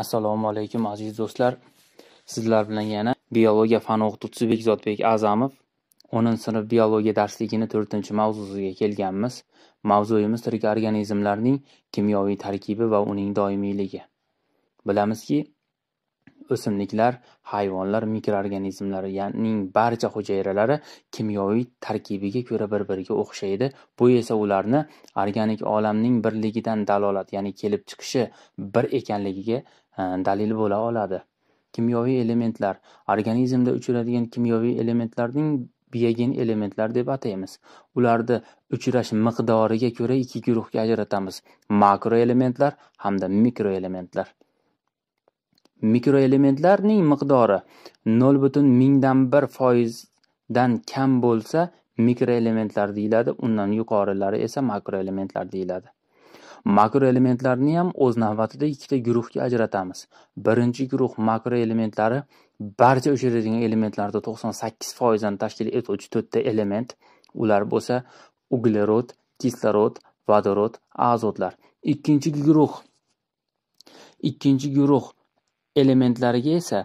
Assalomu alaykum aziz do'stlar. Sizlar bilan yana biologiya fani o'qituvchisi Bekzodbek Azamov 10-sinf biologiya darsligini 4-mavzusiga kelganmiz. Mavzuyimiz tirik organizmlarning kimyoviy tarkibi va uning doimiyligi. Bilamizki, o'simliklar, hayvonlar yaning barcha hujayralari kimyoviy tarkibiga ko'ra bir-biriga o'xshaydi. Bu esa ularni organik olamning birligidan dalolat, ya'ni kelib chiqishi bir ekanligiga dalil bo'la oladi. Kimyoviy elementlar organizmda uchraydigan kimyoviy elementlarning biogen elementlar deb ataymiz. Ularni uchrash miqdoriga ko'ra ikki guruhga ajratamiz: makro elementlar hamda mikro elementlar. Mikro elementlarning miqdori bir dan kam bo'lsa, mikroelementlar deyiladi, undan yuqorilari esa makroelementlar deyiladi. ham o'z navbatida ikkita guruhga ajratamiz. Birinchi guruh makroelementlari barcha o'chiradigan elementlarda to'qson sakkiz ni tashkil etuvchi to'rtta element. Ular bo'lsa uglerod, kislorod, vodorod, azotlar. Ikkinchi guruh ikkinchi guruh elementlariga esa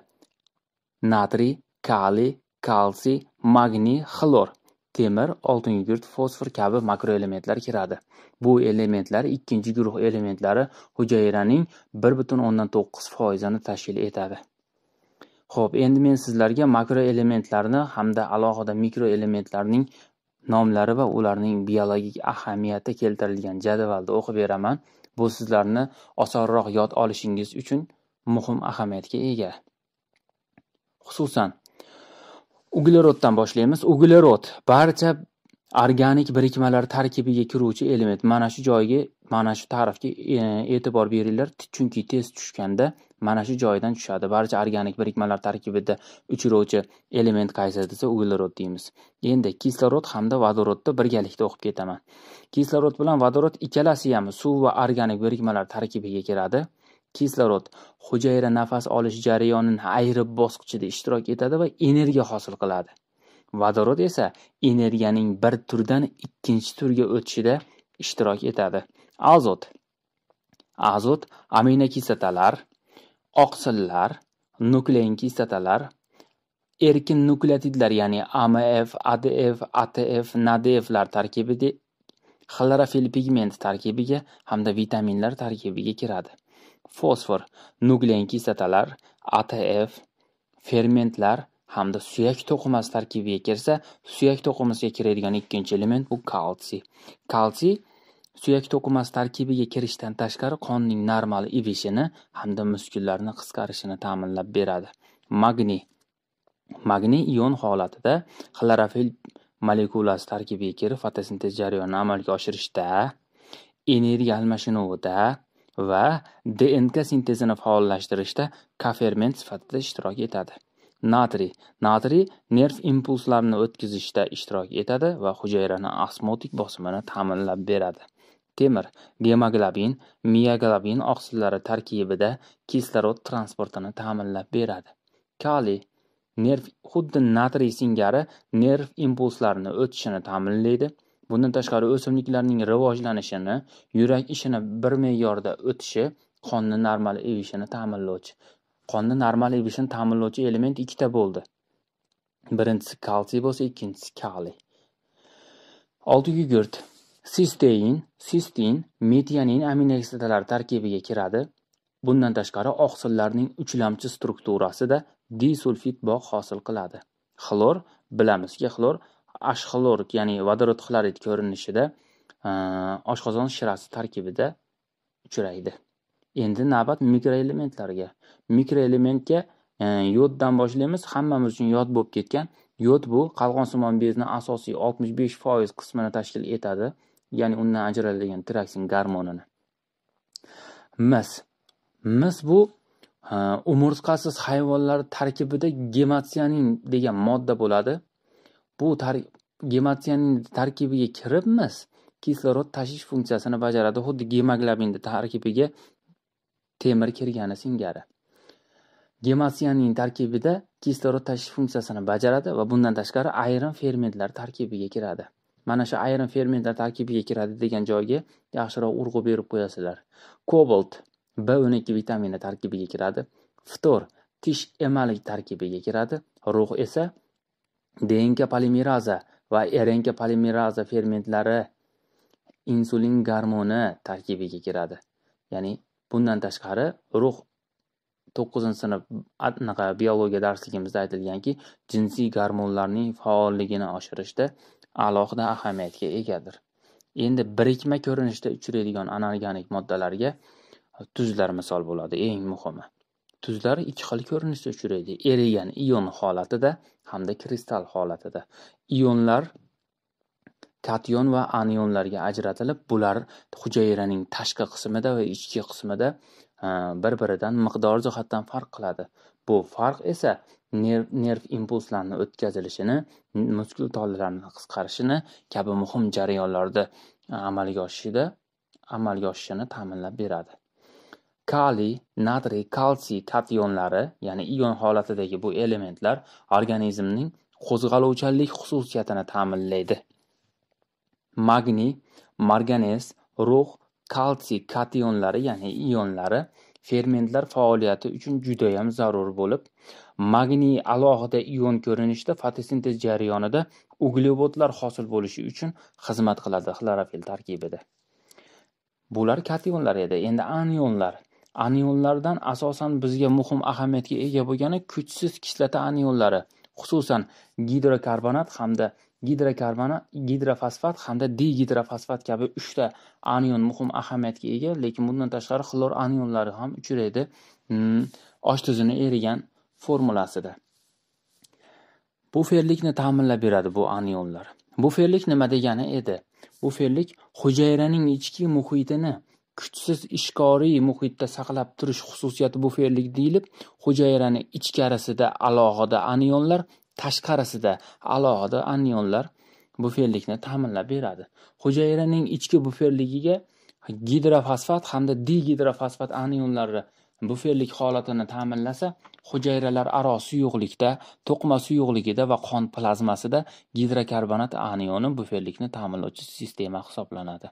natriy, kaliy, kalsiy, magniy, xlor temir, oltingugurt, fosfor kabi makroelementlar kiradi. Bu elementlar ikkinchi guruh elementlari hujayraning 1,9 ni tashkil etadi. Xo'p, endi men sizlarga makroelementlarni hamda alohida mikroelementlarning nomlari va ularning biologik ahamiyati keltirilgan jadvalda o'qib beraman. Bu sizlarni osonroq yod olishingiz uchun muhim ahamiyatga ega. Xususan, Ugleroddan boshlaymiz. Uglerod barcha organik birikmalar tarkibiga kiruvchi element. Mana shu joyga mana shu tarifga e, e'tibor beringlar, chunki test tushganda mana shu joyidan tushadi. Barcha organik birikmalar tarkibida uchiruvchi element qaysi desa, uglerod deymiz. Endi kislorod hamda vodorodni birgalikda o'qib ketaman. Kislorod bilan vodorod ikkalasi ham suv va organik birikmalar tarkibiga kiradi. Kislorod hujayra nafas olish jarayonini ayrib bosqichida ishtirok etadi va energiya hosil qiladi. Vodorod esa energiyaning bir turdan ikkinchi turga o'tishida ishtirok etadi. Azot Azot aminokislotalar, oqsillar, nuklein kislotalar, erkin nukleotidlar ya'ni AMF, ADF, ATF, NADFlar tarkibida xlorofil pigment tarkibiga hamda vitaminlar tarkibiga kiradi. fosfor nuklein kislotalar atf fermentlar hamda suyak to'qimasi tarkibiga kirsa suyak to'qimasiga kiradigan ikkinchi element bu kalsiy kalsiy suyak to'qimasi tarkibiga kirishdan tashqari qonning normal ivishini hamda muskullarni qisqarishini ta'minlab beradi magniy magniy ion holatida xlorofil molekulasi tarkibiga kirib fotosintez jarayonini amalga oshirishda energiya almashinuvida va DNK sintezini faollashtirishda kaferment sifatida ishtirok etadi. Natriy. Natriy nerv impulslarini o'tkazishda ishtirok etadi va hujayrani osmotik bosimini ta'minlab beradi. Temir, gemoglobin, miyoglobin oqsillari tarkibida kislorod transportini ta'minlab beradi. Kaliy nerv xuddi natriy singari nerv impulslarini o'tishini ta'minlaydi Bundan tashqari, o'simliklarning rivojlanishini, yurak ishini bir me'yorda o'tishi qonni normal evishini ta'minlovchi qonni normal evishini ta'minlovchi element ikkita bo'ldi. Birinchisi kalsiy bo'lsa, ikkinchisi kaliy. 620 Sistein, sistin, metianin aminokislotalari tarkibiga kiradi. Bundan tashqari, oqsillarning uchlamchi strukturasida disulfit bog' hosil qiladi. Xlor, bilamizki, xlor ashxlor ya'ni vodorod xlorid ko'rinishida e, oshqozon shirasi tarkibida uchraydi endi navbat mikroelementlarga mikroelementga e, yoddan boshlaymiz hammamiz uchun yod bo'lib ketgan yod bu qalqonsimon bezni asosiy oltmish besh foiz qismini tashkil etadi ya'ni undan ajraladigan traksin garmonini mis mis bu e, umurtqasiz hayvonlar tarkibida gematsianin degan modda bo'ladi bu gematsiyaning tarkibiga kiribmiz kislorod tashish funksiyasini bajaradi xuddi gemoglobinni tarkibiga temir kirgani singari gematsiyaning tarkibida kislorod tashish funksiyasini bajaradi va bundan tashqari ayrim fermentlar tarkibiga kiradi mana shu ayrim fermentlar tarkibiga kiradi degan joyga yaxshiroq urg'u berib qo'yasizlar kobolt b o'n ikki vitamini tarkibiga kiradi ftor tish emalik tarkibiga kiradi rux esa DNK polimeraza va RNK polimeraza fermentlari insulin gormoni tarkibiga kiradi. Ya'ni bundan tashqari ruh 9-sinf anaqa biologiya darsligimizda aytilganki, jinsiy gormonlarning faolligini oshirishda alohida ahamiyatga egadir. Endi birikma ko'rinishda uchraydigan anorganik moddalarga tuzlar misol bo'ladi, eng muhimi. Tuzlar ikki xil ko'rinishda uchraydi: erigan ion holatida hamda kristall holatida. Ionlar kation va anionlarga ajratilib, bular hujayraning tashqi qismida va ichki qismida e, bir-biridan miqdor jihatdan farq qiladi. Bu farq esa nerv impulslarini o'tkazilishini, muskul tolalarini qisqarishini kabi muhim jarayonlarda amalga oshishida amalga oshishini ta'minlab beradi. kaliy, natriy, kalsiy kationlari, ya'ni ion holatidagi bu elementlar organizmning qo'zg'aluvchanlik xususiyatini ta'minlaydi. Magniy, marganez, rux, kalsiy kationlari, ya'ni ionlari fermentlar faoliyati uchun judayam zarur bo'lib, magniy alohida ion ko'rinishda fotosintez jarayonida uglevodlar hosil bo'lishi uchun xizmat qiladi xlorofil tarkibida. Bular kationlar edi. Endi anionlar Anionlardan asosan bizga muhim ahamiyatga ega bo'lgani kuchsiz kislota anionlari, xususan gidrokarbonat hamda gidrokarbonat, gidrofosfat hamda digidrofosfat kabi uchta anion muhim ahamiyatga ega, lekin bundan tashqari xlor anionlari ham uchraydi. Hmm, osh tuzini erigan formulasida. Buferlikni ta'minlab beradi bu anionlar. Buferlik nima degani edi? Buferlik hujayraning ichki muhitini kuchsiz ishkoriy muhitda saqlab turish xususiyati buferlik deyilib hujayrani ichkarisida alohida anionlar tashqarisida alohida anionlar buferlikni ta'minlab beradi hujayraning ichki buferligiga gidrofosfat hamda digidrofosfat anionlari buferlik holatini ta'minlasa hujayralar aro suyuqlikda to'qma suyuqligida va qon plazmasida gidrokarbonat anioni buferlikni ta'minlovchi sistema hisoblanadi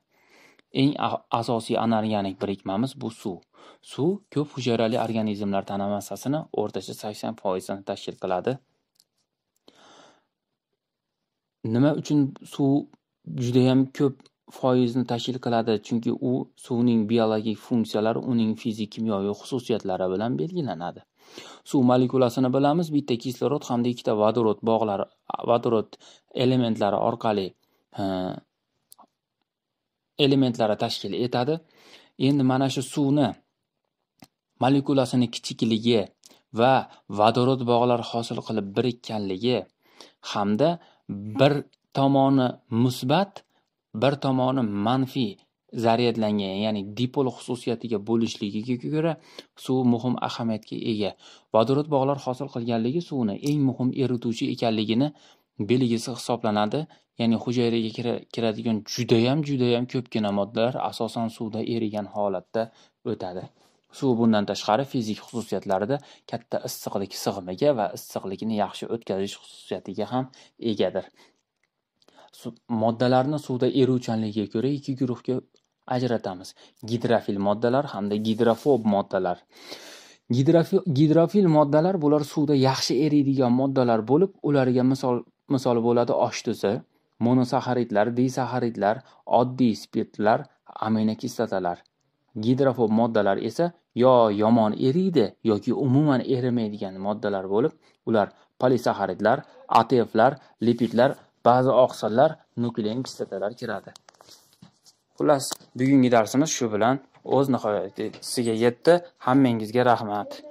Eng asosiy anorganik birikmamiz bu suv. Suv ko'p hujayrali organizmlar tana massasini o'rtacha sakson foizini tashkil qiladi. Nima uchun suv judayam ko'p foizni tashkil qiladi? Chunki u suvning biologik funksiyalari uning fizik-kimyoviy xususiyatlari bilan belgilanadi. Suv molekulasini bilamiz, bitta kislorod hamda ikkita vodorod bog'lari vodorod elementlari orqali elementlari tashkil etadi endi mana shu suvni molekulasini kichikligi va vodorod bog'lari hosil qilib birikkanligi hamda bir tomoni musbat bir tomoni manfiy zaryadlangan ya'ni dipol xususiyatiga bo'lishligiga ko'ra suv muhim ahamiyatga ega vodorod bog'lar hosil qilganligi suvni eng muhim erituvchi ekanligini belgisi hisoblanadi ya'ni hujayraga kiradigan judayam judayam ko'pgina moddalar asosan suvda erigan holatda o'tadi suv bundan tashqari fizik xususiyatlarida katta issiqlik sig'imiga va issiqlikni yaxshi o'tkazish xususiyatiga ham egadir moddalarni suvda eruvchanligiga ko'ra ikki guruhga ajratamiz gidrofil moddalar hamda gidrofob moddalar gidrofil, gidrofil moddalar bular suvda yaxshi eriydigan moddalar bo'lib ularga misol misol bo'ladi osh tuzi monosaxaridlar, disaxaridlar, oddiy spirtlar, aminokislotalar, gidrofob moddalar esa yo yomon eriydi yoki umuman erimaydigan moddalar bo'lib, ular polisaxaridlar, ATFlar, lipidlar, ba'zi oqsillar, nuklein kislotalar kiradi. Xullas, bugungi darsimiz shu bilan o'z nihoyasiga yetdi. Hammangizga rahmat.